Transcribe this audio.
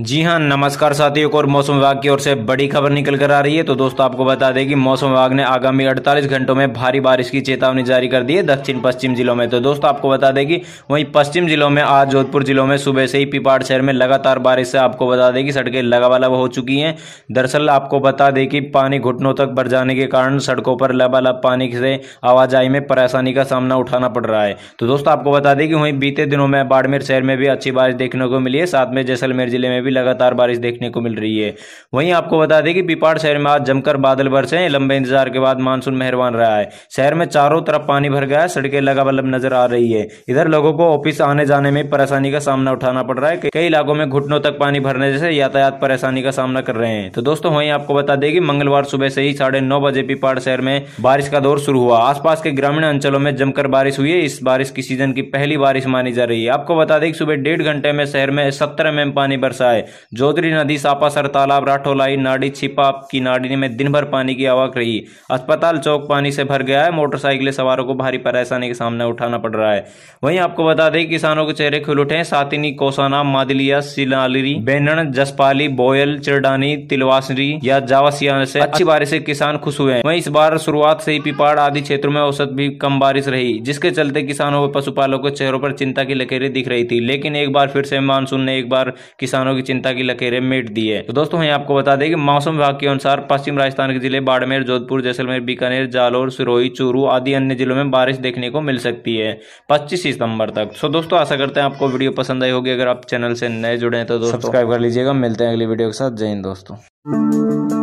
जी हाँ नमस्कार साथियों को और मौसम विभाग की ओर से बड़ी खबर निकल कर आ रही है तो दोस्तों आपको बता दें कि मौसम विभाग ने आगामी 48 घंटों में भारी बारिश की चेतावनी जारी कर दी है दक्षिण पश्चिम जिलों में तो दोस्तों आपको बता दें कि वहीं पश्चिम जिलों में आज जोधपुर जिलों में सुबह से ही पिपाड़ शहर में लगातार बारिश से आपको बता दें कि सड़कें लबालब हो चुकी हैं दरअसल आपको बता दें कि पानी घुटनों तक बढ़ जाने के कारण सड़कों पर लबालब पानी से आवाजाही में परेशानी का सामना उठाना पड़ रहा है तो दोस्तों आपको बता दें कि वहीं बीते दिनों में बाड़मेर शहर में भी अच्छी बारिश देखने को मिली है साथ में जैसलमेर जिले में में भी लगातार बारिश देखने को मिल रही है वहीं आपको बता दें कि पिपाड़ शहर में आज जमकर बादल बरसे हैं लंबे इंतजार के बाद मानसून मेहरबान रहा है शहर में चारों तरफ पानी भर गया है सड़कें लगाबलब नजर आ रही है इधर लोगों को ऑफिस आने जाने में परेशानी का सामना उठाना पड़ रहा है कई इलाकों में घुटनों तक पानी भरने जैसे यातायात परेशानी का सामना कर रहे हैं तो दोस्तों वहीं आपको बता दें कि मंगलवार सुबह से ही साढ़े नौ बजे पिपाड़ शहर में बारिश का दौर शुरू हुआ आसपास के ग्रामीण अंचलों में जमकर बारिश हुई है इस बारिश की सीजन की पहली बारिश मानी जा रही है आपको बता दें कि सुबह डेढ़ घंटे में शहर में सत्तर एम पानी बरसा है जोधरी नदी सापासर तालाब राठौलाई नाड़ी छिपा की नाड़ी में दिन भर पानी की आवक रही अस्पताल चौक पानी से भर गया है मोटरसाइकिल सवारों को भारी परेशानी के सामने उठाना पड़ रहा है वहीं आपको बता दें किसानों के चेहरे खुल उठे सातिनी कोसाना मादिलिया सिलालिरी बेनण जसपाली बोयल चिरडानी तिलवासरी या जावासिया से अच्छी बारिश से किसान खुश हुए हैं इस बार शुरुआत से ही पिपाड़ आदि क्षेत्रों में औसत भी कम बारिश रही जिसके चलते किसानों व पशुपालकों के चेहरों पर चिंता की लकीरें दिख रही थी लेकिन एक बार फिर से मानसून ने एक बार किसानों की की चिंता की लकीरें मिट दी है तो दोस्तों यहाँ आपको बता दें कि मौसम विभाग के अनुसार पश्चिम राजस्थान के जिले बाड़मेर जोधपुर जैसलमेर बीकानेर जालोर सिरोही चूरू आदि अन्य जिलों में बारिश देखने को मिल सकती है पच्चीस सितंबर तक सो तो दोस्तों आशा करते हैं आपको वीडियो पसंद आई होगी अगर आप चैनल से नए जुड़े हैं तो सब्सक्राइब कर लीजिएगा मिलते हैं अगली वीडियो के साथ जय हिंद दोस्तों